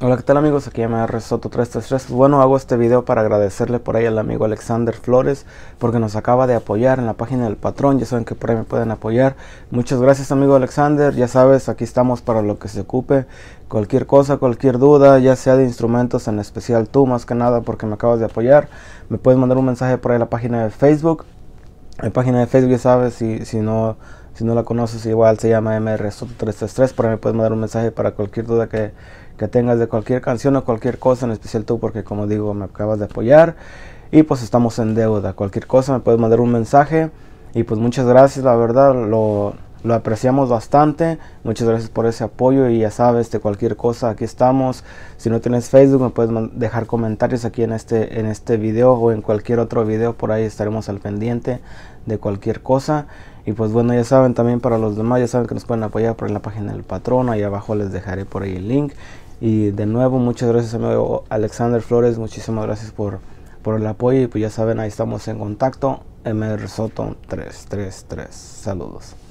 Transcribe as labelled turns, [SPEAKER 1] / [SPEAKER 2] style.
[SPEAKER 1] Hola, que tal amigos? Aquí llama Resoto333. Bueno, hago este video para agradecerle por ahí al amigo Alexander Flores porque nos acaba de apoyar en la página del patrón. Ya saben que por ahí me pueden apoyar. Muchas gracias amigo Alexander. Ya sabes, aquí estamos para lo que se ocupe. Cualquier cosa, cualquier duda, ya sea de instrumentos, en especial tú más que nada porque me acabas de apoyar. Me puedes mandar un mensaje por ahí a la página de Facebook. En página de Facebook ya sabes si, si no si no la conoces, igual se llama MRSoto333. Por ahí me puedes mandar un mensaje para cualquier duda que, que tengas de cualquier canción o cualquier cosa, en especial tú, porque como digo, me acabas de apoyar. Y pues estamos en deuda. Cualquier cosa me puedes mandar un mensaje. Y pues muchas gracias, la verdad, lo, lo apreciamos bastante. Muchas gracias por ese apoyo y ya sabes, de cualquier cosa, aquí estamos. Si no tienes Facebook, me puedes dejar comentarios aquí en este, en este video o en cualquier otro video. Por ahí estaremos al pendiente de cualquier cosa. Y pues bueno, ya saben también para los demás, ya saben que nos pueden apoyar por la página del patrón. Ahí abajo les dejaré por ahí el link. Y de nuevo, muchas gracias a amigo Alexander Flores. Muchísimas gracias por, por el apoyo. Y pues ya saben, ahí estamos en contacto. MR Soto 333. Saludos.